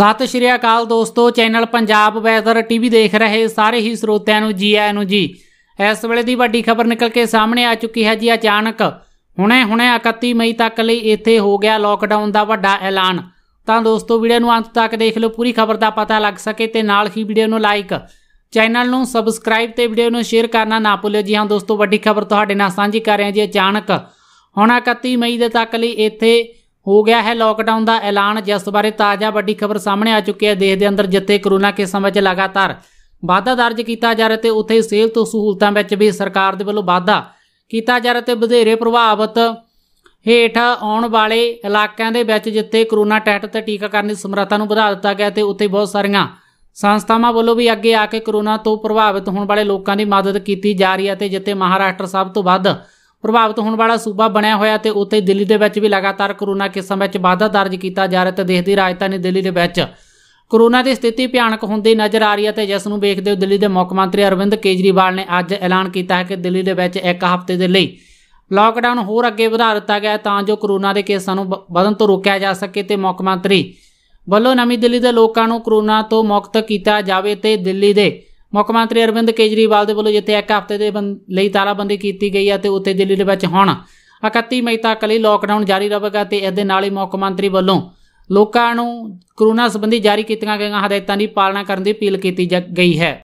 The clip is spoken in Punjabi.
ਸਤਿ ਸ਼੍ਰੀ ਅਕਾਲ ਦੋਸਤੋ ਚੈਨਲ ਪੰਜਾਬ ਵੈਦਰ ਟੀਵੀ ਦੇਖ ਰਹੇ ਸਾਰੇ ਹੀ ਸਰੋਤਿਆਂ ਨੂੰ ਜੀ ਆਇਆਂ ਨੂੰ ਜੀ ਇਸ ਵੇਲੇ ਦੀ ਵੱਡੀ ਖਬਰ ਨਿਕਲ ਕੇ ਸਾਹਮਣੇ ਆ ਚੁੱਕੀ ਹੈ ਜੀ ਅਚਾਨਕ ਹੁਣੇ ਹੁਣੇ 31 ਮਈ ਤੱਕ ਲਈ ਇੱਥੇ ਹੋ ਗਿਆ ਲੋਕਡਾਊਨ ਦਾ ਵੱਡਾ ਐਲਾਨ ਤਾਂ ਦੋਸਤੋ ਵੀਡੀਓ ਨੂੰ ਅੰਤ ਤੱਕ ਦੇਖ ਲਓ ਪੂਰੀ ਖਬਰ ਦਾ ਪਤਾ ਲੱਗ ਸਕੇ ਤੇ ਨਾਲ ਹੀ ਵੀਡੀਓ ਨੂੰ ਲਾਈਕ ਚੈਨਲ ਨੂੰ ਸਬਸਕ੍ਰਾਈਬ ਤੇ ਵੀਡੀਓ ਨੂੰ ਸ਼ੇਅਰ ਕਰਨਾ ਨਾ ਭੁੱਲਿਓ ਜੀ ਹਾਂ ਦੋਸਤੋ ਵੱਡੀ ਖਬਰ ਤੁਹਾਡੇ ਨਾਲ ਸਾਂਝੀ ਕਰ ਰਹੇ ਹਾਂ ਜੀ ਅਚਾਨਕ ਹੁਣ 31 ਮਈ ਦੇ ਤੱਕ ਲਈ ਇੱਥੇ ਹੋ ਗਿਆ ਹੈ ਲੋਕਡਾਊਨ ਦਾ ਐਲਾਨ ਜਿਸ ਬਾਰੇ ਤਾਜ਼ਾ ਵੱਡੀ ਖਬਰ ਸਾਹਮਣੇ ਆ ਚੁੱਕੀ ਹੈ ਦੇਸ਼ ਦੇ ਅੰਦਰ ਜਿੱਥੇ ਕਰੋਨਾ ਕੇਸਾਂ ਵਿੱਚ ਲਗਾਤਾਰ ਵਾਧਾ ਦਰਜ ਕੀਤਾ ਜਾ ਰਿਹਾ ਤੇ ਉੱਥੇ ਹੀ ਸਿਹਤ ਸਹੂਲਤਾਂ ਵਿੱਚ ਵੀ ਸਰਕਾਰ ਦੇ ਵੱਲੋਂ ਵਾਧਾ ਕੀਤਾ ਜਾ ਰਿਹਾ ਤੇ ਵਧੇਰੇ ਪ੍ਰਭਾਵਿਤ ਹੇਠ ਆਉਣ ਵਾਲੇ ਇਲਾਕਿਆਂ ਦੇ ਵਿੱਚ ਜਿੱਥੇ ਕਰੋਨਾ ਟੈਸਟ ਤੇ ਟੀਕਾਕਰਨ ਦੀ ਸਮਰੱਥਾ ਨੂੰ ਵਧਾ ਦਿੱਤਾ ਗਿਆ ਤੇ ਉੱਥੇ ਬਹੁਤ ਸਾਰੀਆਂ ਸੰਸਥਾਵਾਂ ਵੱਲੋਂ ਵੀ ਅੱਗੇ ਆ ਕੇ ਕਰੋਨਾ ਤੋਂ ਪ੍ਰਭਾਵਿਤ ਹੋਣ ਵਾਲੇ ਲੋਕਾਂ ਦੀ ਮਦਦ ਕੀਤੀ ਜਾ ਰਹੀ ਹੈ ਤੇ ਜਿੱਥੇ ਮਹਾਰਾਸ਼ਟਰ ਸਭ ਤੋਂ ਵੱਧ ਪ੍ਰਭਾਵਿਤ ਹੋਣ ਵਾਲਾ ਸੂਬਾ ਬਣਿਆ ਹੋਇਆ ਤੇ ਉੱਥੇ ਦਿੱਲੀ ਦੇ ਵਿੱਚ ਵੀ ਲਗਾਤਾਰ ਕਰੋਨਾ ਕੇਸਾਂ ਵਿੱਚ ਵਾਧਾ ਦਰਜ ਕੀਤਾ ਜਾ ਰਿਹਾ ਤੇ ਦੇਖਦੀ ਰਾਜਧਾਨੀ ਦਿੱਲੀ ਦੇ ਵਿੱਚ ਕਰੋਨਾ ਦੀ ਸਥਿਤੀ ਭਿਆਨਕ ਹੁੰਦੀ ਨਜ਼ਰ ਆ ਰਹੀ ਹੈ ਤੇ ਜਿਸ ਨੂੰ ਵੇਖਦੇ ਹੋ ਦਿੱਲੀ ਦੇ ਮੁੱਖ ਮੰਤਰੀ ਅਰਵਿੰਦ ਕੇਜਰੀਵਾਲ ਨੇ ਅੱਜ ਐਲਾਨ ਕੀਤਾ ਹੈ ਕਿ ਦਿੱਲੀ ਦੇ ਵਿੱਚ ਇੱਕ ਹਫ਼ਤੇ ਦੇ ਲਈ ਲਾਕਡਾਊਨ ਹੋਰ ਅੱਗੇ ਵਧਾ ਦਿੱਤਾ ਗਿਆ ਤਾਂ ਜੋ ਕਰੋਨਾ ਦੇ ਕੇਸਾਂ ਨੂੰ ਵਧਣ ਤੋਂ ਰੋਕਿਆ ਜਾ ਸਕੇ ਤੇ ਮੁੱਖ ਮੰਤਰੀ ਵੱਲੋਂ ਨਵੀਂ ਦਿੱਲੀ ਦੇ ਲੋਕਾਂ ਨੂੰ ਕਰੋਨਾ ਤੋਂ ਮੁਕਤ ਕੀਤਾ ਜਾਵੇ ਤੇ ਦਿੱਲੀ ਦੇ ਮੁੱਖ ਮੰਤਰੀ ਅਰਵਿੰਦ ਕੇਜਰੀਵਾਲ ਦੇ ਵੱਲੋਂ ਜਿੱਥੇ ਇੱਕ ਹਫ਼ਤੇ ਦੇ ਲਈ ਤਾਲਾਬੰਦੀ ਕੀਤੀ ਗਈ ਹੈ ਤੇ ਉੱਤੇ ਦਿੱਲੀ ਦੇ ਵਿੱਚ ਹੁਣ 31 ਮਈ ਤੱਕ ਲਈ ਲੋਕਡਾਊਨ ਜਾਰੀ ਰਹੇਗਾ ਤੇ ਇਹਦੇ ਨਾਲ ਹੀ ਮੁੱਖ ਮੰਤਰੀ ਵੱਲੋਂ ਲੋਕਾਂ ਨੂੰ ਕਰੋਨਾ ਸੰਬੰਧੀ ਜਾਰੀ ਕੀਤੀਆਂ ਗਈਆਂ ਹਦਾਇਤਾਂ ਦੀ ਪਾਲਣਾ ਕਰਨ ਦੀ ਅਪੀਲ ਕੀਤੀ ਗਈ ਹੈ